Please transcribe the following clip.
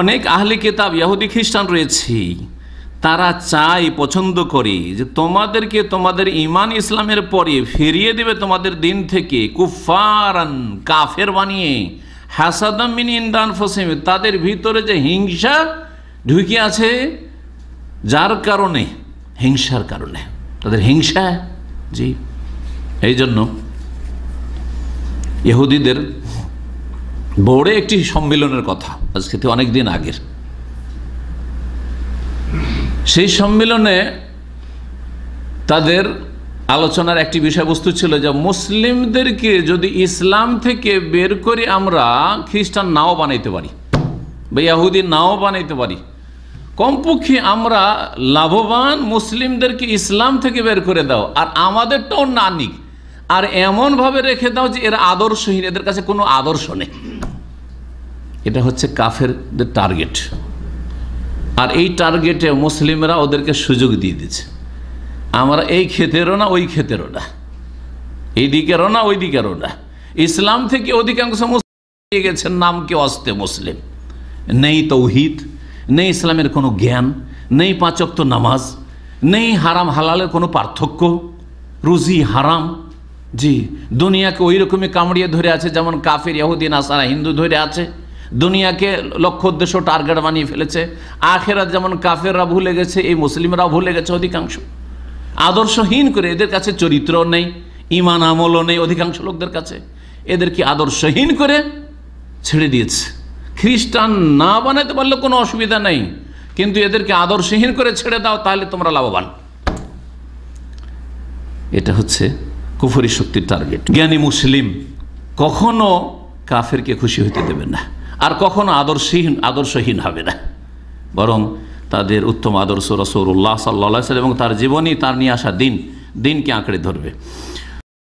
অনেক আহলি কিতাব ইয়াহুদি খ্রিস্টান রয়েছে তারা চাই পছন্দ করে যে তোমাদেরকে তোমাদের ইমান ইসলামের পরে ফিরিয়ে দেবে তোমাদের দিন থেকে কুফারান কাফের বানিয়ে হাসাদমিন ইন্দান ফসিম তাদের ভিতরে যে হিংসা ঢুকে আছে যার কারণে হিংসার কারণে তাদের হিংসা জি এই জন্য ইহুদিদের বোর্ডে একটি সম্মেলনের কথা আজকে তো অনেকদিন আগের সেই সম্মেলনে তাদের আলোচনার একটি বিষয়বস্তু ছিল যে মুসলিমদেরকে যদি ইসলাম থেকে বের করে আমরা খ্রিস্টান নাও বানাইতে পারি বা ইয়াহুদি নাও বানাইতে পারি কমপক্ষে আমরা লাভবান মুসলিমদেরকে ইসলাম থেকে বের করে দাও আর আমাদেরটাও নানিক আর এমনভাবে রেখে দাও যে এরা আদর্শহীন এদের কাছে কোনো আদর্শ নেই এটা হচ্ছে কাফের টার্গেট আর এই টার্গেটে মুসলিমরা ওদেরকে সুযোগ দিয়ে দিচ্ছে আমরা এই ক্ষেতেরও না ওই ক্ষেতেরও না এই দিকেরও না ওই দিকেরও না ইসলাম থেকে অধিকাংশ মুসলিম গেছেন নাম কেউ আসতে মুসলিম নেই তৌহিদ নেই ইসলামের কোনো জ্ঞান নেই পাঁচক্ত নামাজ নেই হারাম হালালের কোনো পার্থক্য রুজি হারাম জি দুনিয়াকে ওই রকমই কামড়িয়ে ধরে আছে যেমন কাফের ইয়াহুদ্দিন আসারা হিন্দু ধরে আছে দুনিয়াকে লক্ষ্য উদ্দেশ্য টার্গেট বানিয়ে ফেলেছে আখেরা যেমন কাফেররা ভুলে গেছে এই মুসলিমরা ভুলে গেছে অধিকাংশ আদর্শহীন করে এদের কাছে চরিত্র নেই ইমান আমলও নেই অধিকাংশ লোকদের কাছে এদেরকে আদর্শহীন করে ছেড়ে দিয়েছে খ্রিস্টান না বানাতে পারলে কোনো অসুবিধা নেই কিন্তু এদেরকে আদর্শহীন করে ছেড়ে দাও তাহলে তোমরা লাভবান এটা হচ্ছে কুফরি শক্তির টার্গেট জ্ঞানী মুসলিম কখনো কাফেরকে খুশি হইতে দেবেন না আর কখনো আদর্শহীন আদর্শহীন হবে না বরং তাদের উত্তম আদর্শ রসৌরুল্লাহ সাল্লা সাল্লাম এবং তার জীবনই তার নিয়ে আসা দিন দিনকে আঁকড়ে ধরবে